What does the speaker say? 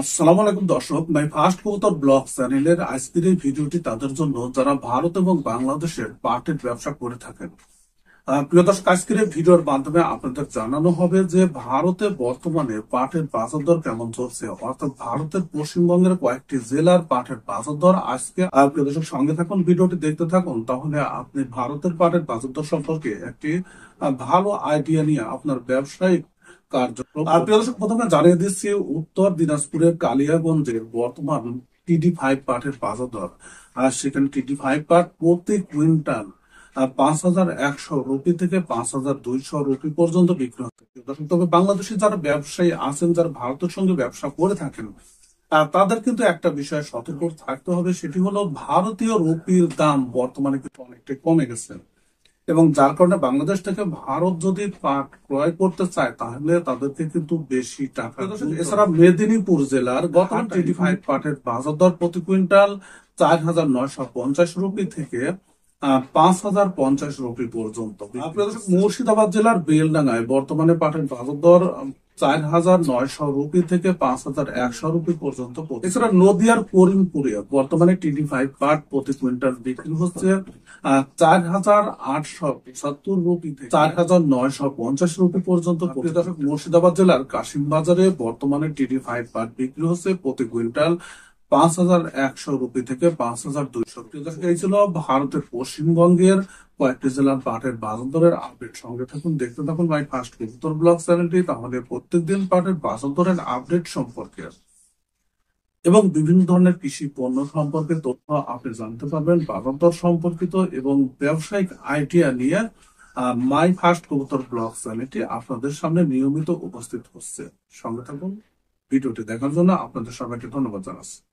আসসালাম আলাইকুম দর্শক মাই ফার্স্ট কৌতর ব্লগ চ্যানেলের আজকের এই ভিডিওটি তাদের জন্য যারা ভারত এবং বাংলাদেশের পাটের ব্যবসা করে থাকেন প্রিয় দর্শক আজকের এই ভিডিওর মাধ্যমে আপনাদের জানানো হবে যে ভারতে বর্তমানে পাটের বাজার দর কেমন চলছে অর্থাৎ ভারতের পশ্চিমবঙ্গের কয়েকটি জেলার পাটের বাজার দর আজকে প্রিয় দর্শক সঙ্গে থাকুন ভিডিওটি দেখতে থাকুন তাহলে আপনি ভারতের পাটের বাজার দর সম্পর্কে একটি ভালো আইডিয়া নিয়ে আপনার ব্যবসায়িক কার্যক্রম আর প্রিয় প্রথমে জানিয়ে দিচ্ছি উত্তর দিনাজপুরের কালিয়াগঞ্জের বর্তমান টিডি ফাইভ পার্টের বাজার আর সেখানে টিডি ফাইভ পার্ট প্রতি কুইন্টাল পাঁচ হাজার একশো রুপি থেকে পাঁচ হাজার দুইশো রুপি পর্যন্ত বিক্রি হচ্ছে তবে বাংলাদেশে যারা ব্যবসায়ী আছেন যারা ভারতের সঙ্গে ব্যবসা করে থাকেন তাদের কিন্তু একটা বিষয়ে সতর্ক থাকতে হবে সেটি হলো ভারতীয় রুপির দাম বর্তমানে কিন্তু অনেকটাই কমে গেছে এবং যার কারণে বাংলাদেশ থেকে ভারত যদি পাট ক্রয় করতে চায় তাহলে তাদেরকে কিন্তু বেশি টাকা এছাড়া মেদিনীপুর জেলার গত টোয়েন্টি ফাইভ পাটের বাজার দর প্রতি কুইন্টাল চার হাজার নয়শো পঞ্চাশ রুপি থেকে পাঁচ হাজার পঞ্চাশ রুপি পর্যন্ত মুর্শিদাবাদ জেলার বেলডাঙ্গায় বর্তমানে পাটের বাজার দর চার হাজার নয়শো রুপি থেকে পাঁচ হাজার একশো রুপি পর্যন্ত এছাড়া নদিয়ার করিমপুরে বর্তমানে টিডি ফাইভ পার্ট প্রতি কুইন্টাল বিক্রি হচ্ছে চার হাজার আটশো পঁচাত্তর রুপি থেকে চার হাজার নয়শো পঞ্চাশ রুপি পর্যন্ত মুর্শিদাবাদ জেলার কাশিম বাজারে বর্তমানে টিডি ফাইভ পার্ট বিক্রি হচ্ছে প্রতি কুইন্টাল পাঁচ হাজার একশো রুপি থেকে পাঁচ হাজার দুইশো এই ছিল ভারতের পশ্চিমবঙ্গের কয়েকটি জেলার পাটের বাজার দরের আপডেট সঙ্গে থাকুন দেখতে থাকুন মাই ফার্স্ট উত্তর চ্যানেলটি তাহলে পাটের বাজার দরের আপডেট সম্পর্কে এবং বিভিন্ন ধরনের কৃষি পণ্য সম্পর্কে তথ্য আপনি জানতে পারবেন বাজার দর সম্পর্কিত এবং ব্যবসায়িক আইডিয়া নিয়ে মাই ফার্স্ট কবুতর ব্লগ চ্যানেলটি আপনাদের সামনে নিয়মিত উপস্থিত হচ্ছে সঙ্গে থাকুন ভিডিওটি দেখার জন্য আপনাদের সবাইকে ধন্যবাদ জানাচ্ছি